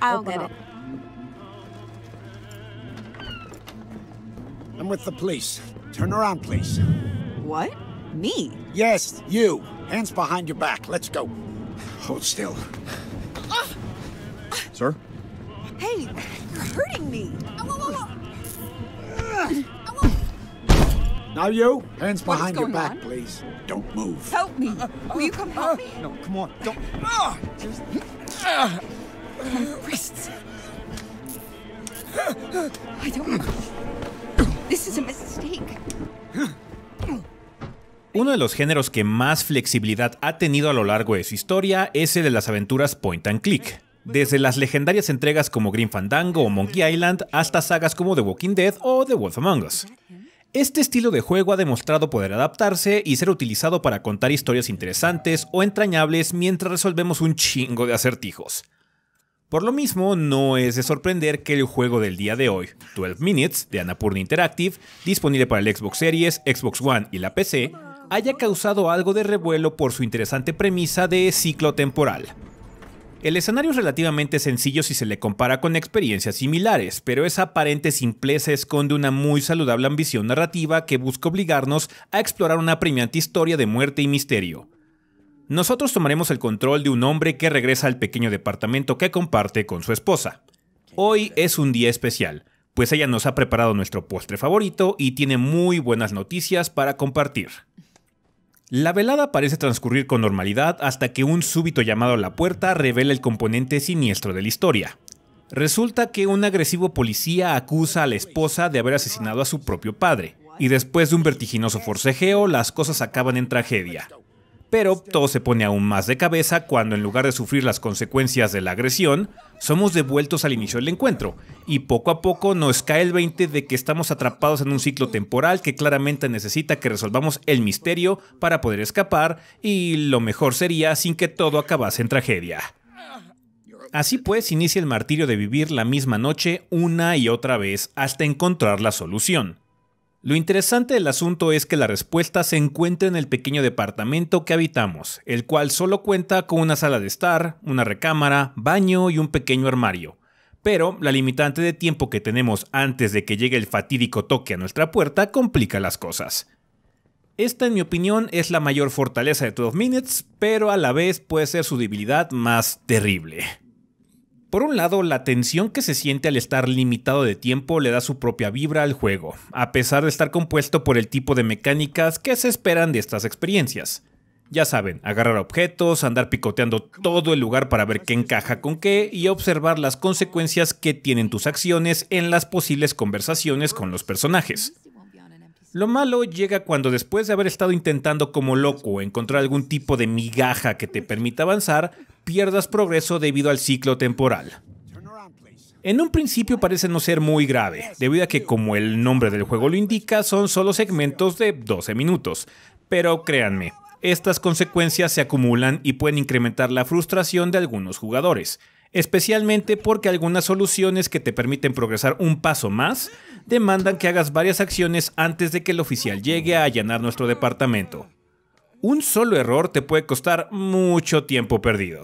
I'll get up. it. I'm with the police. Turn around, please. What? Me? Yes, you. Hands behind your back. Let's go. Hold still. uh, Sir? Hey, you're hurting me. Now you, hands behind your back, on? please. Don't move. Help me. Will you come help me? No, come on. Don't. Ah! Just. Uno de los géneros que más flexibilidad ha tenido a lo largo de su historia es el de las aventuras point and click. Desde las legendarias entregas como Green Fandango o Monkey Island hasta sagas como The Walking Dead o The Wolf Among Us. Este estilo de juego ha demostrado poder adaptarse y ser utilizado para contar historias interesantes o entrañables mientras resolvemos un chingo de acertijos. Por lo mismo, no es de sorprender que el juego del día de hoy, 12 Minutes, de Annapurna Interactive, disponible para el Xbox Series, Xbox One y la PC, haya causado algo de revuelo por su interesante premisa de ciclo temporal. El escenario es relativamente sencillo si se le compara con experiencias similares, pero esa aparente simpleza esconde una muy saludable ambición narrativa que busca obligarnos a explorar una apremiante historia de muerte y misterio, nosotros tomaremos el control de un hombre que regresa al pequeño departamento que comparte con su esposa. Hoy es un día especial, pues ella nos ha preparado nuestro postre favorito y tiene muy buenas noticias para compartir. La velada parece transcurrir con normalidad hasta que un súbito llamado a la puerta revela el componente siniestro de la historia. Resulta que un agresivo policía acusa a la esposa de haber asesinado a su propio padre, y después de un vertiginoso forcejeo las cosas acaban en tragedia. Pero todo se pone aún más de cabeza cuando en lugar de sufrir las consecuencias de la agresión, somos devueltos al inicio del encuentro, y poco a poco nos cae el 20 de que estamos atrapados en un ciclo temporal que claramente necesita que resolvamos el misterio para poder escapar, y lo mejor sería sin que todo acabase en tragedia. Así pues, inicia el martirio de vivir la misma noche una y otra vez hasta encontrar la solución. Lo interesante del asunto es que la respuesta se encuentra en el pequeño departamento que habitamos, el cual solo cuenta con una sala de estar, una recámara, baño y un pequeño armario. Pero la limitante de tiempo que tenemos antes de que llegue el fatídico toque a nuestra puerta complica las cosas. Esta en mi opinión es la mayor fortaleza de 12 Minutes, pero a la vez puede ser su debilidad más terrible. Por un lado, la tensión que se siente al estar limitado de tiempo le da su propia vibra al juego, a pesar de estar compuesto por el tipo de mecánicas que se esperan de estas experiencias. Ya saben, agarrar objetos, andar picoteando todo el lugar para ver qué encaja con qué y observar las consecuencias que tienen tus acciones en las posibles conversaciones con los personajes. Lo malo llega cuando después de haber estado intentando como loco encontrar algún tipo de migaja que te permita avanzar, pierdas progreso debido al ciclo temporal. En un principio parece no ser muy grave, debido a que como el nombre del juego lo indica, son solo segmentos de 12 minutos. Pero créanme, estas consecuencias se acumulan y pueden incrementar la frustración de algunos jugadores, especialmente porque algunas soluciones que te permiten progresar un paso más demandan que hagas varias acciones antes de que el oficial llegue a allanar nuestro departamento un solo error te puede costar mucho tiempo perdido.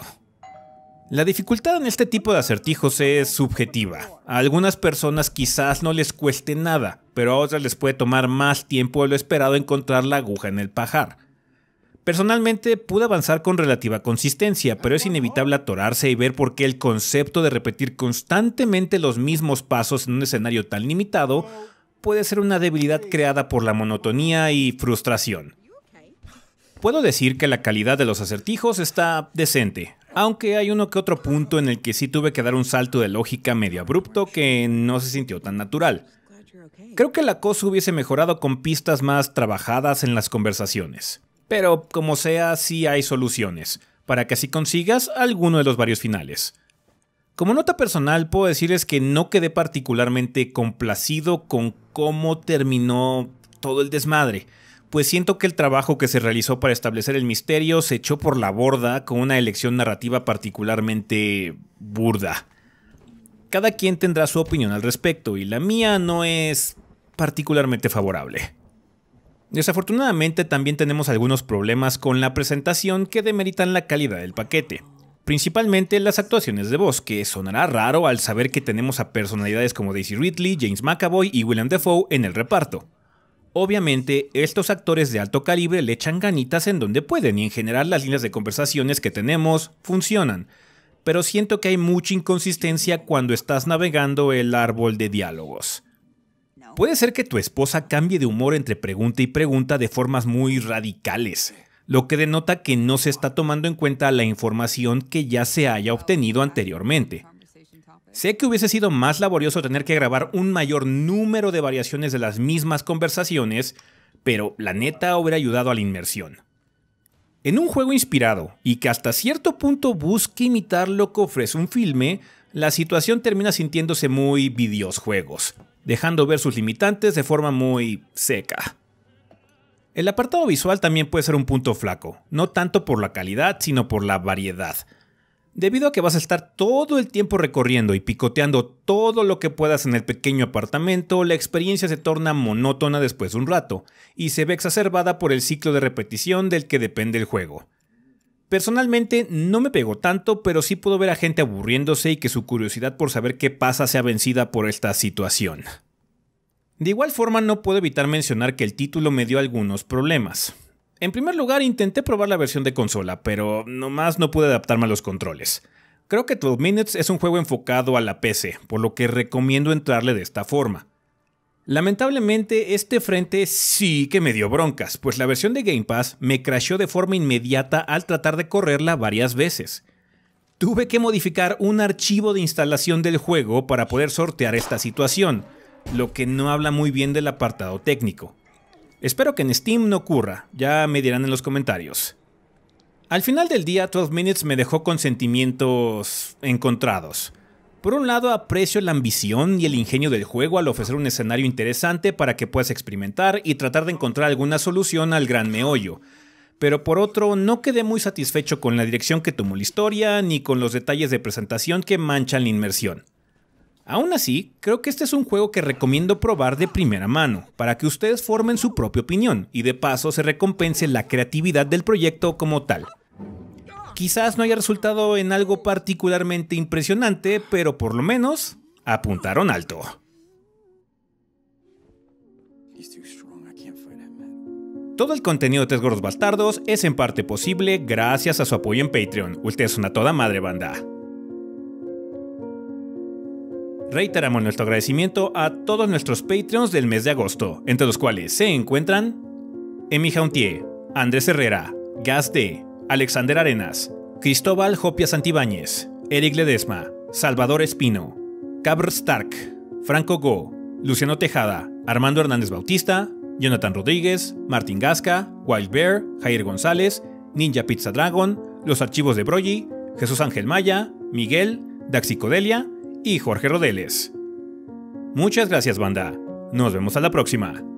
La dificultad en este tipo de acertijos es subjetiva. A algunas personas quizás no les cueste nada, pero a otras les puede tomar más tiempo de lo esperado encontrar la aguja en el pajar. Personalmente pude avanzar con relativa consistencia, pero es inevitable atorarse y ver por qué el concepto de repetir constantemente los mismos pasos en un escenario tan limitado puede ser una debilidad creada por la monotonía y frustración. Puedo decir que la calidad de los acertijos está decente, aunque hay uno que otro punto en el que sí tuve que dar un salto de lógica medio abrupto que no se sintió tan natural. Creo que la cosa hubiese mejorado con pistas más trabajadas en las conversaciones. Pero como sea, sí hay soluciones, para que así consigas alguno de los varios finales. Como nota personal, puedo decirles que no quedé particularmente complacido con cómo terminó todo el desmadre pues siento que el trabajo que se realizó para establecer el misterio se echó por la borda con una elección narrativa particularmente burda. Cada quien tendrá su opinión al respecto y la mía no es particularmente favorable. Desafortunadamente también tenemos algunos problemas con la presentación que demeritan la calidad del paquete. Principalmente las actuaciones de voz, que sonará raro al saber que tenemos a personalidades como Daisy Ridley, James McAvoy y William Defoe en el reparto. Obviamente, estos actores de alto calibre le echan ganitas en donde pueden y en general las líneas de conversaciones que tenemos funcionan, pero siento que hay mucha inconsistencia cuando estás navegando el árbol de diálogos. Puede ser que tu esposa cambie de humor entre pregunta y pregunta de formas muy radicales, lo que denota que no se está tomando en cuenta la información que ya se haya obtenido ah. anteriormente. Sé que hubiese sido más laborioso tener que grabar un mayor número de variaciones de las mismas conversaciones, pero la neta hubiera ayudado a la inmersión. En un juego inspirado y que hasta cierto punto busque imitar lo que ofrece un filme, la situación termina sintiéndose muy videosjuegos, dejando ver sus limitantes de forma muy seca. El apartado visual también puede ser un punto flaco, no tanto por la calidad, sino por la variedad. Debido a que vas a estar todo el tiempo recorriendo y picoteando todo lo que puedas en el pequeño apartamento, la experiencia se torna monótona después de un rato, y se ve exacerbada por el ciclo de repetición del que depende el juego. Personalmente no me pegó tanto, pero sí puedo ver a gente aburriéndose y que su curiosidad por saber qué pasa sea vencida por esta situación. De igual forma no puedo evitar mencionar que el título me dio algunos problemas. En primer lugar, intenté probar la versión de consola, pero nomás no pude adaptarme a los controles. Creo que 12 Minutes es un juego enfocado a la PC, por lo que recomiendo entrarle de esta forma. Lamentablemente, este frente sí que me dio broncas, pues la versión de Game Pass me crashó de forma inmediata al tratar de correrla varias veces. Tuve que modificar un archivo de instalación del juego para poder sortear esta situación, lo que no habla muy bien del apartado técnico. Espero que en Steam no ocurra, ya me dirán en los comentarios. Al final del día, 12 Minutes me dejó con sentimientos encontrados. Por un lado, aprecio la ambición y el ingenio del juego al ofrecer un escenario interesante para que puedas experimentar y tratar de encontrar alguna solución al gran meollo. Pero por otro, no quedé muy satisfecho con la dirección que tomó la historia ni con los detalles de presentación que manchan la inmersión. Aún así, creo que este es un juego que recomiendo probar de primera mano, para que ustedes formen su propia opinión y de paso se recompense la creatividad del proyecto como tal. Quizás no haya resultado en algo particularmente impresionante, pero por lo menos apuntaron alto. Todo el contenido de Tres Gordos Bastardos es en parte posible gracias a su apoyo en Patreon. Ustedes son una toda madre banda. Reiteramos nuestro agradecimiento a todos nuestros Patreons del mes de agosto, entre los cuales se encuentran Emi Jauntier, Andrés Herrera, Gas D, Alexander Arenas, Cristóbal Jopia Santibáñez, Eric Ledesma, Salvador Espino, Cabr Stark, Franco Go, Luciano Tejada, Armando Hernández Bautista, Jonathan Rodríguez, Martín Gasca, Wild Bear, Jair González, Ninja Pizza Dragon, Los Archivos de Brogy, Jesús Ángel Maya, Miguel, Daxicodelia y Jorge Rodeles. Muchas gracias, banda. Nos vemos a la próxima.